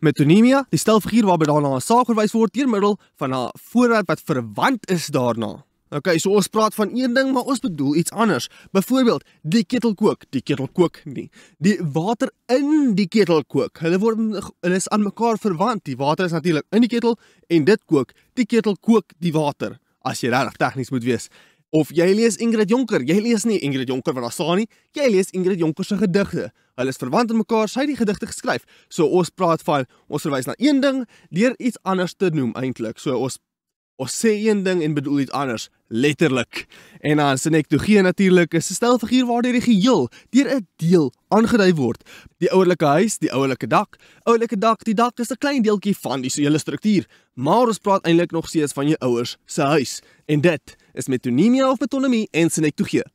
Metonimia, die stel figuur waarby daarna 'n saak verwys word deur middel van 'n voorwerp wat verwant is daarna. Okay, so ons praat van een ding, maar ons bedoel iets anders. Byvoorbeeld, die ketel kook, die ketel kook nie. Die water in die ketel kook. Hulle word hulle is aan mekaar verwant. Die water is natuurlik in die ketel en dit kook. Die ketel kook die water. As jy regtig tegnies moet wees of jy lees Ingrid Jonker. Jy lees nie Ingrid Jonker wat daar staan nie. Jy lees Ingrid Jonker se gedigte. Hulle is verwant aan mekaar. Sy het die gedigte geskryf. So ons praat van ons verwys na een ding deur iets anders te noem eintlik. So ons ons sê een ding en bedoel iets anders letterlik. En dan sinektogie natuurlik is 'n stelfiguur waardeur die geheel deur 'n deel aangedui word. Die ouerlike huis, die ouerlike dak. Ouerlike dak, die dak is 'n klein deeltjie van die hele struktuur. Maar ons praat eintlik nog steeds van jou ouers se huis. En dit is met toenemia of metonemie en sin ek toe gee.